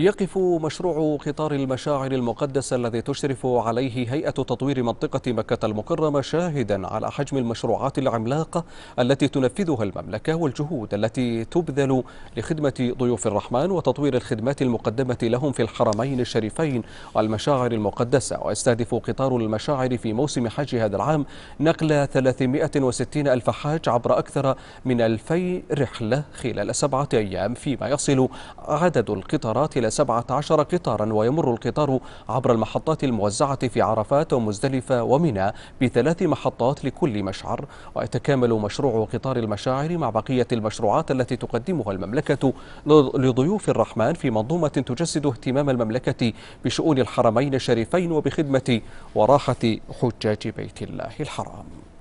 يقف مشروع قطار المشاعر المقدس الذي تشرف عليه هيئة تطوير منطقة مكة المكرمة شاهدا على حجم المشروعات العملاقة التي تنفذها المملكة والجهود التي تبذل لخدمة ضيوف الرحمن وتطوير الخدمات المقدمة لهم في الحرمين الشريفين والمشاعر المقدسة ويستهدف قطار المشاعر في موسم حج هذا العام نقل 360 ألف حاج عبر أكثر من 2000 رحلة خلال سبعة أيام فيما يصل عدد القطارات إلى 17 قطارا ويمر القطار عبر المحطات الموزعة في عرفات ومزدلفة ومنى بثلاث محطات لكل مشعر ويتكامل مشروع قطار المشاعر مع بقية المشروعات التي تقدمها المملكة لضيوف الرحمن في منظومة تجسد اهتمام المملكة بشؤون الحرمين الشريفين وبخدمة وراحة حجاج بيت الله الحرام